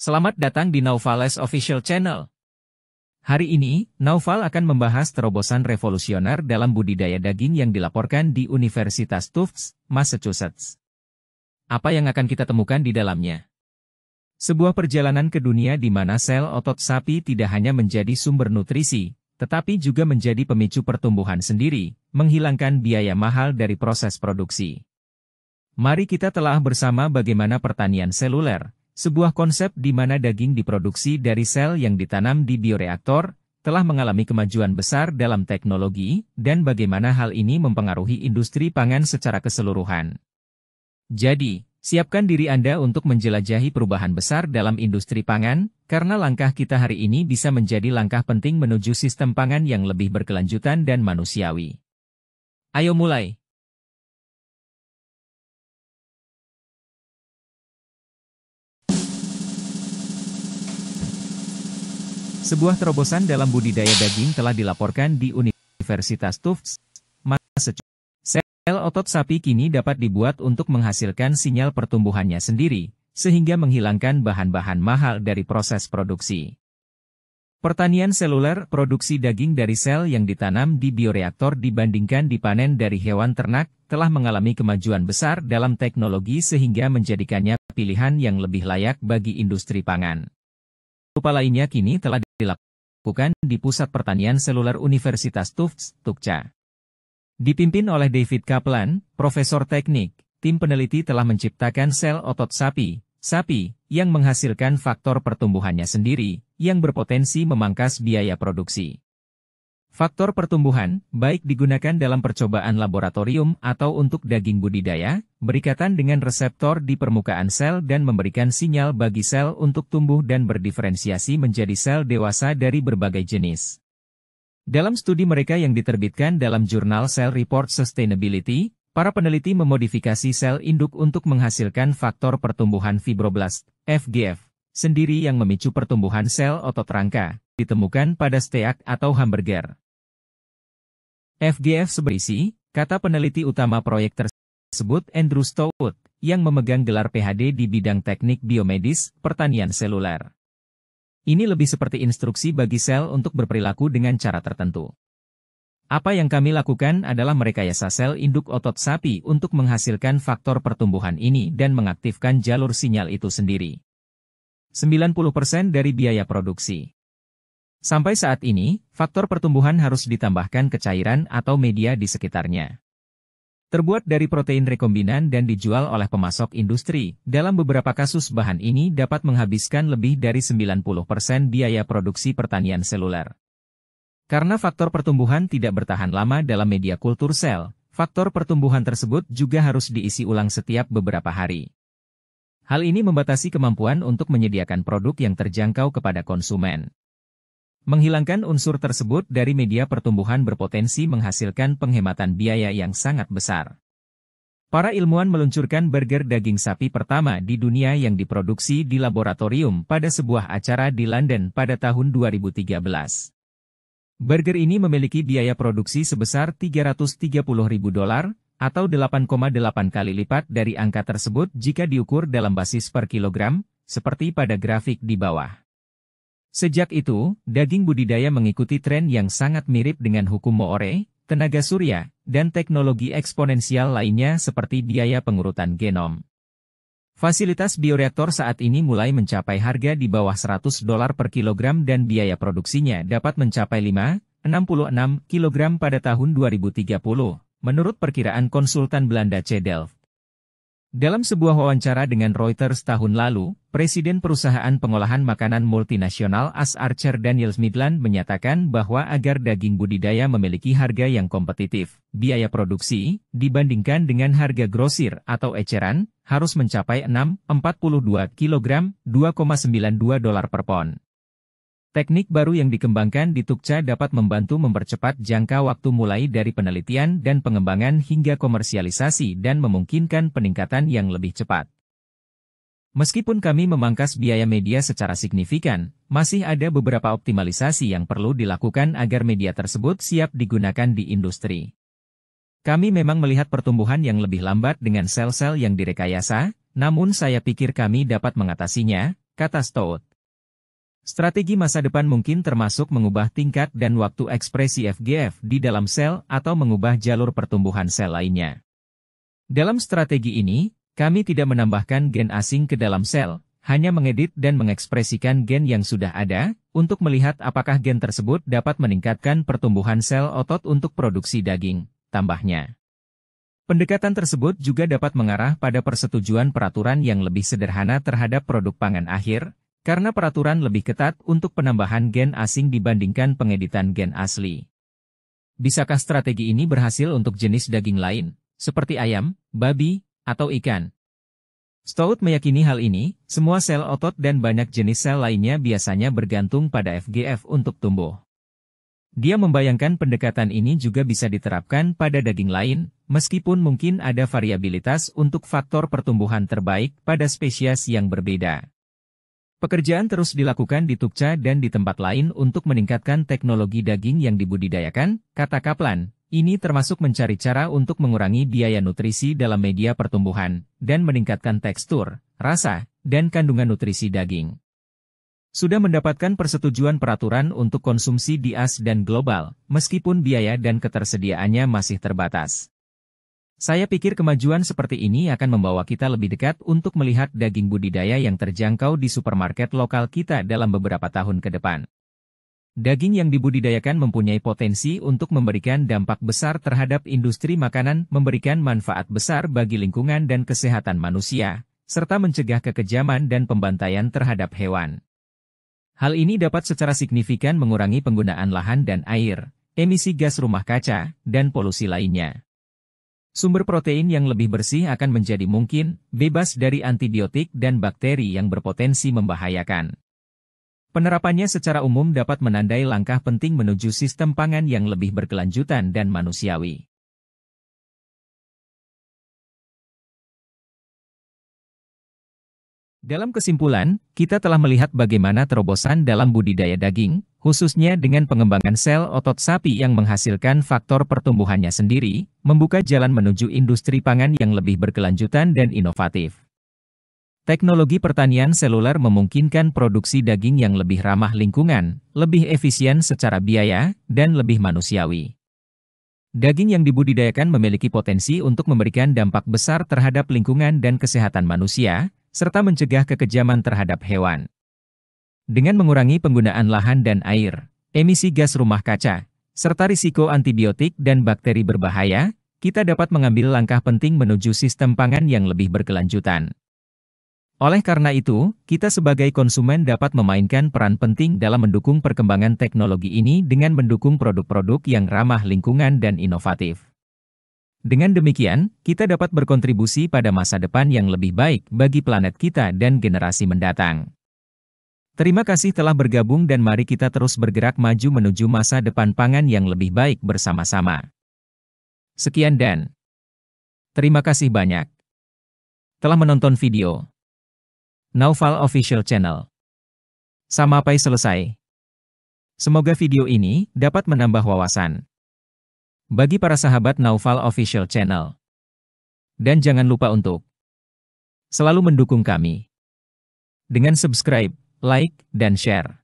Selamat datang di Naufales Official Channel. Hari ini, Naufal akan membahas terobosan revolusioner dalam budidaya daging yang dilaporkan di Universitas Tufts, Massachusetts. Apa yang akan kita temukan di dalamnya? Sebuah perjalanan ke dunia di mana sel otot sapi tidak hanya menjadi sumber nutrisi, tetapi juga menjadi pemicu pertumbuhan sendiri, menghilangkan biaya mahal dari proses produksi. Mari kita telah bersama bagaimana pertanian seluler, sebuah konsep di mana daging diproduksi dari sel yang ditanam di bioreaktor, telah mengalami kemajuan besar dalam teknologi, dan bagaimana hal ini mempengaruhi industri pangan secara keseluruhan. Jadi, siapkan diri Anda untuk menjelajahi perubahan besar dalam industri pangan, karena langkah kita hari ini bisa menjadi langkah penting menuju sistem pangan yang lebih berkelanjutan dan manusiawi. Ayo mulai! Sebuah terobosan dalam budidaya daging telah dilaporkan di Universitas Tufts, Massachusetts. Sel otot sapi kini dapat dibuat untuk menghasilkan sinyal pertumbuhannya sendiri, sehingga menghilangkan bahan-bahan mahal dari proses produksi. Pertanian seluler produksi daging dari sel yang ditanam di bioreaktor dibandingkan dipanen dari hewan ternak telah mengalami kemajuan besar dalam teknologi sehingga menjadikannya pilihan yang lebih layak bagi industri pangan. Rupa lainnya kini telah dilakukan di Pusat Pertanian Seluler Universitas Tufts, Tukca. Dipimpin oleh David Kaplan, Profesor Teknik, tim peneliti telah menciptakan sel otot sapi, sapi, yang menghasilkan faktor pertumbuhannya sendiri, yang berpotensi memangkas biaya produksi. Faktor pertumbuhan, baik digunakan dalam percobaan laboratorium atau untuk daging budidaya, berikatan dengan reseptor di permukaan sel dan memberikan sinyal bagi sel untuk tumbuh dan berdiferensiasi menjadi sel dewasa dari berbagai jenis. Dalam studi mereka yang diterbitkan dalam jurnal Cell Report Sustainability, para peneliti memodifikasi sel induk untuk menghasilkan faktor pertumbuhan fibroblast, FGF, sendiri yang memicu pertumbuhan sel otot rangka ditemukan pada steak atau hamburger. FGF seberisi, kata peneliti utama proyek tersebut Andrew Stout, yang memegang gelar PhD di bidang teknik biomedis, pertanian seluler. Ini lebih seperti instruksi bagi sel untuk berperilaku dengan cara tertentu. Apa yang kami lakukan adalah merekayasa sel induk otot sapi untuk menghasilkan faktor pertumbuhan ini dan mengaktifkan jalur sinyal itu sendiri. 90% dari biaya produksi Sampai saat ini, faktor pertumbuhan harus ditambahkan ke cairan atau media di sekitarnya. Terbuat dari protein rekombinan dan dijual oleh pemasok industri, dalam beberapa kasus bahan ini dapat menghabiskan lebih dari 90% biaya produksi pertanian seluler. Karena faktor pertumbuhan tidak bertahan lama dalam media kultur sel, faktor pertumbuhan tersebut juga harus diisi ulang setiap beberapa hari. Hal ini membatasi kemampuan untuk menyediakan produk yang terjangkau kepada konsumen. Menghilangkan unsur tersebut dari media pertumbuhan berpotensi menghasilkan penghematan biaya yang sangat besar. Para ilmuwan meluncurkan burger daging sapi pertama di dunia yang diproduksi di laboratorium pada sebuah acara di London pada tahun 2013. Burger ini memiliki biaya produksi sebesar 330.000 dolar, atau 8,8 kali lipat dari angka tersebut jika diukur dalam basis per kilogram, seperti pada grafik di bawah. Sejak itu, daging budidaya mengikuti tren yang sangat mirip dengan hukum Moore, tenaga surya, dan teknologi eksponensial lainnya seperti biaya pengurutan genom. Fasilitas bioreaktor saat ini mulai mencapai harga di bawah 100 dolar per kilogram dan biaya produksinya dapat mencapai 5,66 kilogram pada tahun 2030, menurut perkiraan konsultan Belanda C. Delft. Dalam sebuah wawancara dengan Reuters tahun lalu, Presiden Perusahaan Pengolahan Makanan Multinasional As Archer Daniel Midland menyatakan bahwa agar daging budidaya memiliki harga yang kompetitif, biaya produksi, dibandingkan dengan harga grosir atau eceran, harus mencapai 6,42 kg, 2,92 dolar per pon. Teknik baru yang dikembangkan di Tukca dapat membantu mempercepat jangka waktu mulai dari penelitian dan pengembangan hingga komersialisasi dan memungkinkan peningkatan yang lebih cepat. Meskipun kami memangkas biaya media secara signifikan, masih ada beberapa optimalisasi yang perlu dilakukan agar media tersebut siap digunakan di industri. Kami memang melihat pertumbuhan yang lebih lambat dengan sel-sel yang direkayasa, namun saya pikir kami dapat mengatasinya, kata Stout. Strategi masa depan mungkin termasuk mengubah tingkat dan waktu ekspresi FGF di dalam sel atau mengubah jalur pertumbuhan sel lainnya. Dalam strategi ini, kami tidak menambahkan gen asing ke dalam sel, hanya mengedit dan mengekspresikan gen yang sudah ada, untuk melihat apakah gen tersebut dapat meningkatkan pertumbuhan sel otot untuk produksi daging, tambahnya. Pendekatan tersebut juga dapat mengarah pada persetujuan peraturan yang lebih sederhana terhadap produk pangan akhir, karena peraturan lebih ketat untuk penambahan gen asing dibandingkan pengeditan gen asli. Bisakah strategi ini berhasil untuk jenis daging lain, seperti ayam, babi, atau ikan? Stout meyakini hal ini, semua sel otot dan banyak jenis sel lainnya biasanya bergantung pada FGF untuk tumbuh. Dia membayangkan pendekatan ini juga bisa diterapkan pada daging lain, meskipun mungkin ada variabilitas untuk faktor pertumbuhan terbaik pada spesies yang berbeda. Pekerjaan terus dilakukan di Tukca dan di tempat lain untuk meningkatkan teknologi daging yang dibudidayakan, kata Kaplan. Ini termasuk mencari cara untuk mengurangi biaya nutrisi dalam media pertumbuhan, dan meningkatkan tekstur, rasa, dan kandungan nutrisi daging. Sudah mendapatkan persetujuan peraturan untuk konsumsi di AS dan global, meskipun biaya dan ketersediaannya masih terbatas. Saya pikir kemajuan seperti ini akan membawa kita lebih dekat untuk melihat daging budidaya yang terjangkau di supermarket lokal kita dalam beberapa tahun ke depan. Daging yang dibudidayakan mempunyai potensi untuk memberikan dampak besar terhadap industri makanan, memberikan manfaat besar bagi lingkungan dan kesehatan manusia, serta mencegah kekejaman dan pembantaian terhadap hewan. Hal ini dapat secara signifikan mengurangi penggunaan lahan dan air, emisi gas rumah kaca, dan polusi lainnya. Sumber protein yang lebih bersih akan menjadi mungkin bebas dari antibiotik dan bakteri yang berpotensi membahayakan. Penerapannya secara umum dapat menandai langkah penting menuju sistem pangan yang lebih berkelanjutan dan manusiawi. Dalam kesimpulan, kita telah melihat bagaimana terobosan dalam budidaya daging, khususnya dengan pengembangan sel otot sapi yang menghasilkan faktor pertumbuhannya sendiri, membuka jalan menuju industri pangan yang lebih berkelanjutan dan inovatif. Teknologi pertanian seluler memungkinkan produksi daging yang lebih ramah lingkungan, lebih efisien secara biaya, dan lebih manusiawi. Daging yang dibudidayakan memiliki potensi untuk memberikan dampak besar terhadap lingkungan dan kesehatan manusia, serta mencegah kekejaman terhadap hewan. Dengan mengurangi penggunaan lahan dan air, emisi gas rumah kaca, serta risiko antibiotik dan bakteri berbahaya, kita dapat mengambil langkah penting menuju sistem pangan yang lebih berkelanjutan. Oleh karena itu, kita sebagai konsumen dapat memainkan peran penting dalam mendukung perkembangan teknologi ini dengan mendukung produk-produk yang ramah lingkungan dan inovatif. Dengan demikian, kita dapat berkontribusi pada masa depan yang lebih baik bagi planet kita dan generasi mendatang. Terima kasih telah bergabung dan mari kita terus bergerak maju menuju masa depan pangan yang lebih baik bersama-sama. Sekian dan terima kasih banyak telah menonton video Naufal Official Channel. Sampai selesai. Semoga video ini dapat menambah wawasan bagi para sahabat Naufal Official Channel. Dan jangan lupa untuk selalu mendukung kami dengan subscribe, like, dan share.